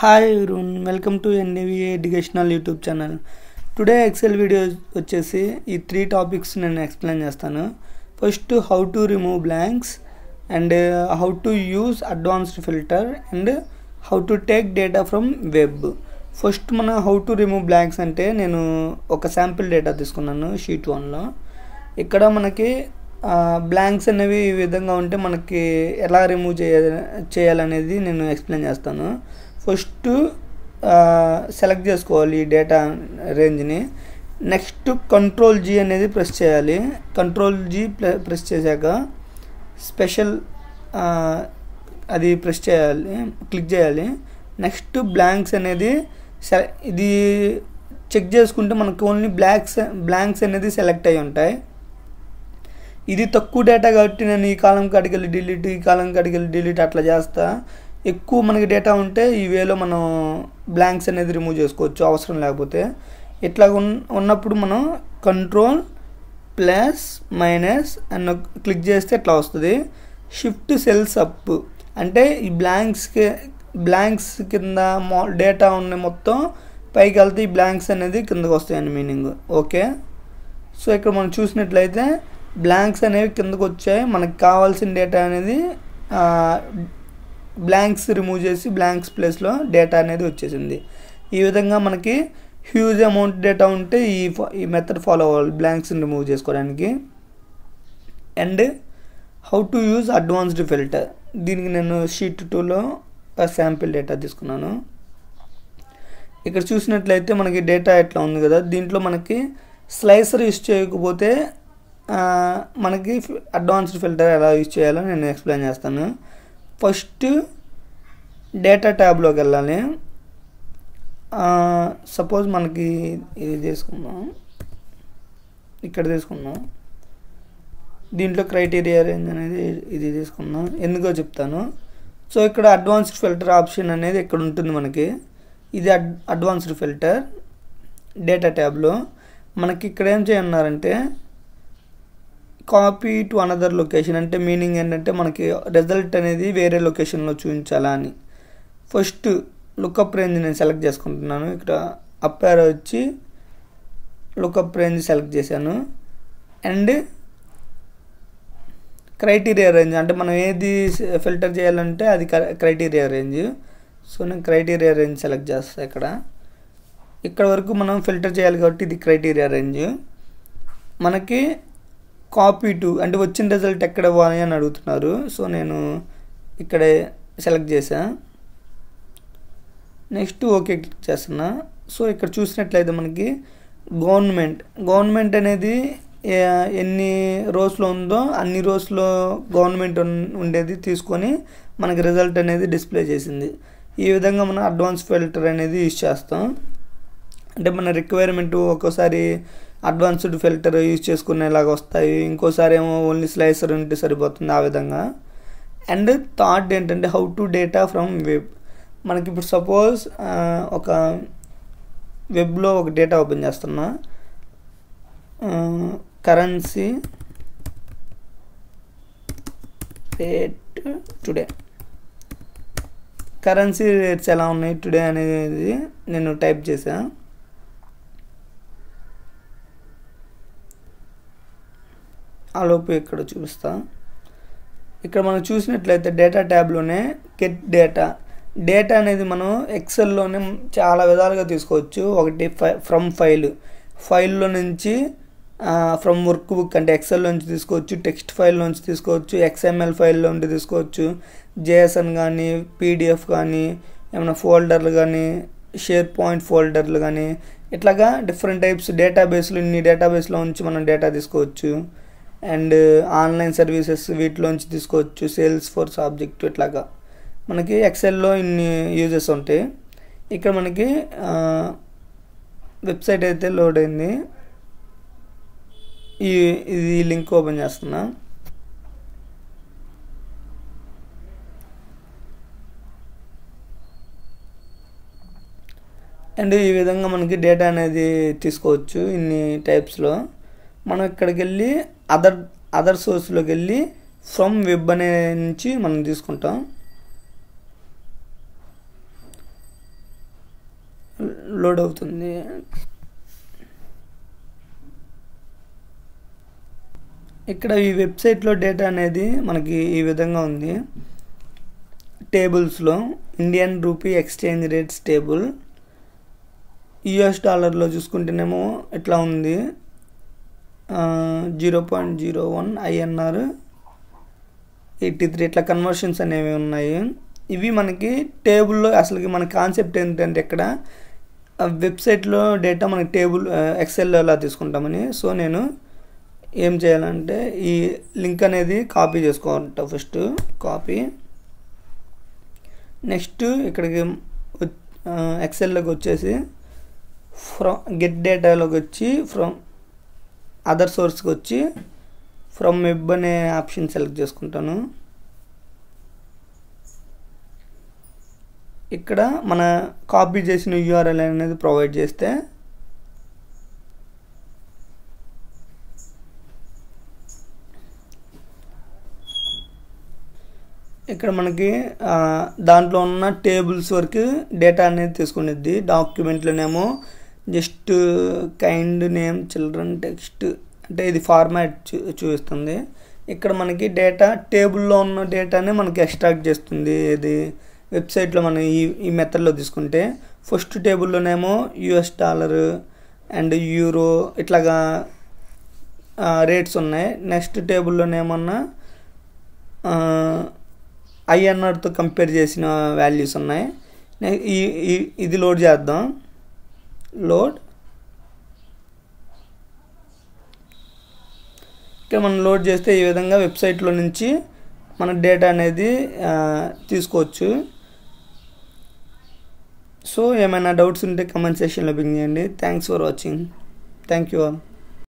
hi రూన్ welcome to NAVA educational YouTube channel today Excel video వచ్చేసి ఈ three topics నేను ఎక్స్ప్లెయిన్ చేస్తాను first how to remove blanks and how to use advanced filter and how to take data from web first మన how to remove blanks అంటే నేను ఒక sample data తీసుకున్నాను sheet వన్లో ఇక్కడ మనకి బ్లాంక్స్ అనేవి ఈ విధంగా ఉంటే మనకి ఎలా రిమూవ్ చేయాలనేది నేను ఎక్స్ప్లెయిన్ చేస్తాను ఫస్ట్ సెలెక్ట్ చేసుకోవాలి ఈ డేటా రేంజ్ని నెక్స్ట్ కంట్రోల్ జీ అనేది ప్రెస్ చేయాలి కంట్రోల్ జీ ప్రెస్ చేశాక స్పెషల్ అది ప్రెస్ చేయాలి క్లిక్ చేయాలి నెక్స్ట్ బ్లాంక్స్ అనేది ఇది చెక్ చేసుకుంటే మనకు ఓన్లీ బ్లాక్స్ బ్లాంక్స్ అనేది సెలెక్ట్ అయి ఉంటాయి ఇది తక్కువ డేటా కాబట్టి నేను ఈ కాలం కాడికి డిలీట్ ఈ కాలం కాడికి డిలీట్ అట్లా చేస్తా ఎక్కువ మనకి డేటా ఉంటే ఈ వేలో మనం బ్లాంక్స్ అనేది రిమూవ్ చేసుకోవచ్చు అవసరం లేకపోతే ఇట్లా ఉన్నప్పుడు మనం కంట్రోల్ ప్లస్ మైనస్ అన్న క్లిక్ చేస్తే ఇట్లా వస్తుంది షిఫ్ట్ సెల్స్ అప్ అంటే ఈ బ్లాంక్స్కి బ్లాంక్స్ కింద డేటా ఉన్న మొత్తం పైకి వెళ్తే ఈ బ్లాంక్స్ అనేది కిందకు వస్తాయని మీనింగ్ ఓకే సో ఇక్కడ మనం చూసినట్లయితే బ్లాంక్స్ అనేవి కిందకు వచ్చాయి మనకు కావాల్సిన డేటా అనేది బ్లాంక్స్ రిమూవ్ చేసి బ్లాంక్స్ ప్లేస్లో డేటా అనేది వచ్చేసింది ఈ విధంగా మనకి హ్యూజ్ అమౌంట్ డేటా ఉంటే ఈ ఈ మెథడ్ ఫాలో అవ్వాలి బ్లాంక్స్ని రిమూవ్ చేసుకోవడానికి and how to use advanced filter దీనికి నేను షీట్ టూలో శాంపిల్ డేటా తీసుకున్నాను ఇక్కడ చూసినట్లయితే మనకి డేటా ఎట్లా ఉంది కదా దీంట్లో మనకి స్లైసర్ యూజ్ చేయకపోతే మనకి అడ్వాన్స్డ్ ఫిల్టర్ ఎలా యూజ్ చేయాలో నేను ఎక్స్ప్లెయిన్ చేస్తాను ఫస్ట్ డేటా ట్యాబ్లోకి వెళ్ళాలి సపోజ్ మనకి ఇది తీసుకుందాం ఇక్కడ తీసుకుందాం దీంట్లో క్రైటీరియా రేంజ్ అనేది ఇది తీసుకుందాం ఎందుకో చెప్తాను సో ఇక్కడ అడ్వాన్స్డ్ ఫిల్టర్ ఆప్షన్ అనేది ఇక్కడ ఉంటుంది మనకి ఇది అడ్వాన్స్డ్ ఫిల్టర్ డేటా ట్యాబ్లో మనకి ఇక్కడ ఏం చేయన్నారంటే కాపీ టు అనదర్ లొకేషన్ అంటే మీనింగ్ ఏంటంటే మనకి రిజల్ట్ అనేది వేరే లొకేషన్లో చూపించాలా అని ఫస్ట్ లుకప్ రేంజ్ నేను సెలెక్ట్ చేసుకుంటున్నాను ఇక్కడ అప్పారో వచ్చి లుకప్ రేంజ్ సెలెక్ట్ చేశాను అండ్ క్రైటీరియా రేంజ్ అంటే మనం ఏది ఫిల్టర్ చేయాలంటే అది క్రైటీరియా రేంజ్ సో నేను క్రైటీరియా రేంజ్ సెలెక్ట్ చేస్తాను ఇక్కడ ఇక్కడ వరకు మనం ఫిల్టర్ చేయాలి కాబట్టి ఇది క్రైటీరియా రేంజ్ మనకి కాపీ టు అంటే వచ్చిన రిజల్ట్ ఎక్కడ ఇవ్వాలి అని అడుగుతున్నారు సో నేను ఇక్కడే సెలెక్ట్ చేశా నెక్స్ట్ ఓకే క్లిక్ చేస్తున్నా సో ఇక్కడ చూసినట్లయితే మనకి గవర్నమెంట్ గవర్నమెంట్ అనేది ఎన్ని రోజులో ఉందో అన్ని రోజులో గవర్నమెంట్ ఉండేది తీసుకొని మనకి రిజల్ట్ అనేది డిస్ప్లే చేసింది ఈ విధంగా మనం అడ్వాన్స్ ఫిల్టర్ అనేది యూజ్ చేస్తాం అంటే మన రిక్వైర్మెంట్ ఒక్కోసారి అడ్వాన్స్డ్ ఫిల్టర్ యూజ్ చేసుకునేలాగా వస్తాయి ఇంకోసారి ఏమో ఓన్లీ స్లైసర్ ఉంటే సరిపోతుంది ఆ విధంగా అండ్ థాట్ ఏంటంటే how to data from web మనకి ఇప్పుడు సపోజ్ ఒక వెబ్లో ఒక డేటా ఓపెన్ చేస్తున్నా currency rate today currency rates ఎలా ఉన్నాయి టుడే అనేది నేను టైప్ చేశాను ఆలోపు ఇక్కడ చూస్తా ఇక్కడ మనం చూసినట్లయితే డేటా ట్యాబ్లోనే కెట్ డేటా డేటా అనేది మనం ఎక్సెల్లోనే చాలా విధాలుగా తీసుకోవచ్చు ఒకటి ఫై ఫ్రమ్ ఫైల్ ఫైల్లో నుంచి ఫ్రమ్ వర్క్ బుక్ అంటే ఎక్సెల్లో నుంచి తీసుకోవచ్చు టెక్స్ట్ ఫైల్ నుంచి తీసుకోవచ్చు ఎక్స్ఎంఎల్ ఫైల్లో నుండి తీసుకోవచ్చు జేఎస్ఎన్ కానీ పీడిఎఫ్ కానీ ఏమైనా ఫోల్డర్లు కానీ షేర్ పాయింట్ ఫోల్డర్లు కానీ ఇట్లాగా డిఫరెంట్ టైప్స్ డేటాబేస్లు ఇన్ని డేటాబేస్లో నుంచి మనం డేటా తీసుకోవచ్చు అండ్ ఆన్లైన్ సర్వీసెస్ వీటిలోంచి తీసుకోవచ్చు సేల్స్ ఫోర్స్ ఆబ్జెక్ట్ ఇట్లాగా మనకి ఎక్సెల్లో ఇన్ని యూజెస్ ఉంటాయి ఇక్కడ మనకి వెబ్సైట్ అయితే లోడ్ అయింది ఈ ఇది లింక్ ఓపెన్ చేస్తున్నా అండ్ ఈ విధంగా మనకి డేటా అనేది తీసుకోవచ్చు ఇన్ని టైప్స్లో మనం ఇక్కడికి వెళ్ళి అదర్ అదర్ సోర్స్లోకి వెళ్ళి ఫ్రమ్ వెబ్ అనే నుంచి మనం తీసుకుంటాం లోడ్ అవుతుంది ఇక్కడ ఈ వెబ్సైట్లో డేటా అనేది మనకి ఈ విధంగా ఉంది టేబుల్స్లో Indian rupee exchange rates table US డాలర్లో చూసుకుంటేనేమో ఎట్లా ఉంది zero point zero one INR eighty three ఇట్లా కన్వర్షన్స్ అనేవి ఉన్నాయి ఇవి మనకి టేబుల్లో అసలుకి మన కాన్సెప్ట్ ఏంటంటే ఇక్కడ వెబ్సైట్లో డేటా మనకి టేబుల్ ఎక్సెల్లో అలా తీసుకుంటామని సో నేను ఏం చేయాలంటే ఈ లింక్ అనేది కాపీ చేసుకోవాలంట ఫస్ట్ కాపీ నెక్స్ట్ ఇక్కడికి ఎక్సెల్లోకి వచ్చేసి ఫ్రమ్ గెట్ డేటాలోకి వచ్చి ఫ్రమ్ అదర్ సోర్స్కి వచ్చి ఫ్రమ్ వెబ్ అనే ఆప్షన్ సెలెక్ట్ చేసుకుంటాను ఇక్కడ మన కాపీ చేసిన యూఆర్ఎల్ అనేది ప్రొవైడ్ చేస్తే ఇక్కడ మనకి దాంట్లో ఉన్న టేబుల్స్ వరకు డేటా అనేది తీసుకునేది డాక్యుమెంట్లోనేమో just kind name children text అంటే ఇది ఫార్మాట్ చూ చూపిస్తుంది ఇక్కడ మనకి డేటా టేబుల్లో ఉన్న డేటానే మనకి ఎక్స్ట్రాక్ట్ చేస్తుంది ఇది వెబ్సైట్లో మనం ఈ ఈ మెథడ్లో తీసుకుంటే ఫస్ట్ టేబుల్లోనేమో యుఎస్ డాలర్ అండ్ యూరో ఇట్లాగా రేట్స్ ఉన్నాయి నెక్స్ట్ టేబుల్లోనేమన్నా ఐఎన్ఆర్తో కంపేర్ చేసిన వాల్యూస్ ఉన్నాయి ఈ లోడ్ చేద్దాం లోడ్ ఇక్కడ మనం లోడ్ చేస్తే ఈ విధంగా వెబ్సైట్లో నుంచి మన డేటా అనేది తీసుకోవచ్చు సో ఏమైనా డౌట్స్ ఉంటే కమెంట్ సెక్షన్లో పిక్ చేయండి thanks for watching thank you all